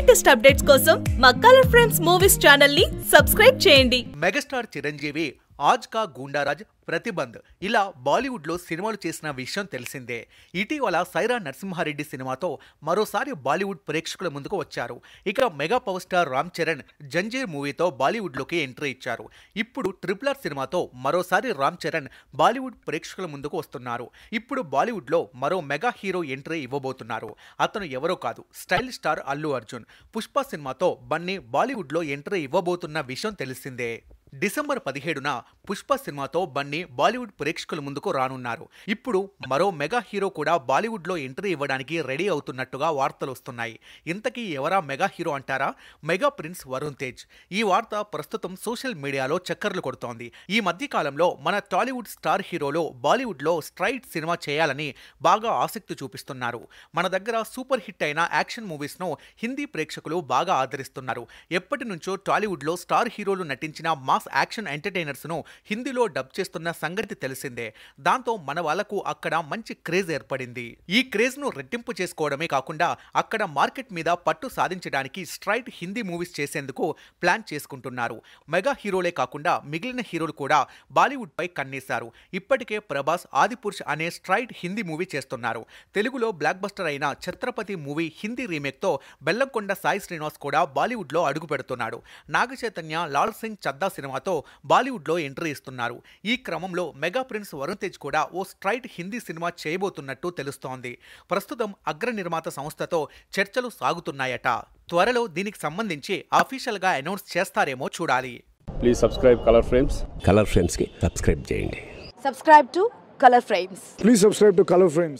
latest updates కోసం మా colour friends movies channel ని సబ్స్క్రైబ్ చేయండి మెగాస్టార్ చిరంజీవి ఆజ్ కా గూండారాజ్ ప్రతిబంధ్ ఇలా బాలీవుడ్లో సినిమాలు చేసిన విషయం తెలిసిందే ఇటీవల సైరా నరసింహారెడ్డి సినిమాతో మరోసారి బాలీవుడ్ ప్రేక్షకుల ముందుకు వచ్చారు ఇక mega power star Ram Charan Zanjeer మూవీతో బాలీవుడ్లోకి ఎంట్రీ ఇచ్చారు ఇప్పుడు ట్రిపుల్ ఆర్ సినిమాతో మరోసారి రామ్ చరణ్ బాలీవుడ్ ప్రేక్షకుల ముందుకు వస్తున్నారు ఇప్పుడు బాలీవుడ్లో మరో మెగా హీరో ఎంట్రీ ఇవ్వబోతున్నారు అతను ఎవరో కాదు స్టైల్ స్టార్ అల్లు అర్జున్ పుష్ప సినిమాతో బన్నీ బాలీవుడ్లో ఎంట్రీ ఇవ్వబోతున్న విషయం తెలిసిందే డిసెంబర్ పదిహేడున పుష్ప సినిమాతో బన్నీ బాలీవుడ్ ప్రేక్షకుల ముందుకు రానున్నారు ఇప్పుడు మరో మెగా హీరో కూడా బాలీవుడ్లో ఎంట్రీ ఇవ్వడానికి రెడీ అవుతున్నట్టుగా వార్తలు వస్తున్నాయి ఇంతకీ ఎవరా మెగా హీరో అంటారా మెగా ప్రిన్స్ వరుణ్ తేజ్ ఈ వార్త ప్రస్తుతం సోషల్ మీడియాలో చక్కర్లు కొడుతోంది ఈ మధ్య కాలంలో మన టాలీవుడ్ స్టార్ హీరోలు బాలీవుడ్లో స్ట్రైట్ సినిమా చేయాలని బాగా ఆసక్తి చూపిస్తున్నారు మన దగ్గర సూపర్ హిట్ అయిన యాక్షన్ మూవీస్ను హిందీ ప్రేక్షకులు బాగా ఆదరిస్తున్నారు ఎప్పటి నుంచో టాలీవుడ్లో స్టార్ హీరోలు నటించిన మాస్ యాక్షన్ ఎంటర్టైనర్స్ను హిందీలో డబ్ చేస్తున్న సంగతి తెలిసిందే దాంతో మన వాళ్లకు అక్కడ మంచి క్రేజ్ ఏర్పడింది ఈ క్రేజ్ను రెట్టింపు చేసుకోవడమే కాకుండా అక్కడ మార్కెట్ మీద పట్టు సాధించడానికి స్ట్రైట్ హిందీ మూవీస్ చేసేందుకు ప్లాన్ చేసుకుంటున్నారు మెగా హీరోలే కాకుండా మిగిలిన హీరోలు కూడా బాలీవుడ్ పై కన్నేశారు ఇప్పటికే ప్రభాస్ ఆదిపురుష్ అనే స్ట్రైట్ హిందీ మూవీ చేస్తున్నారు తెలుగులో బ్లాక్ బస్టర్ అయిన ఛత్రపతి మూవీ హిందీ రీమేక్తో బెల్లంకొండ సాయి శ్రీనివాస్ కూడా బాలీవుడ్లో అడుగు పెడుతున్నాడు నాగచైతన్య లాల్ సింగ్ చద్దా సినిమాతో బాలీవుడ్లో ఎంట్రీ ఎంట్రీ ఇస్తున్నారు ఈ క్రమంలో మెగా ప్రిన్స్ వరుణ్ తేజ్ కూడా ఓ స్ట్రైట్ హిందీ సినిమా చేయబోతున్నట్టు తెలుస్తోంది ప్రస్తుతం అగ్ర నిర్మాత సంస్థతో చర్చలు సాగుతున్నాయట త్వరలో దీనికి సంబంధించి అఫీషియల్గా అనౌన్స్ చేస్తారేమో చూడాలి please subscribe colour frames colour ఫ్రేమ్స్కి సబ్స్క్రైబ్ చేయండి subscribe to colour frames please subscribe to colour frames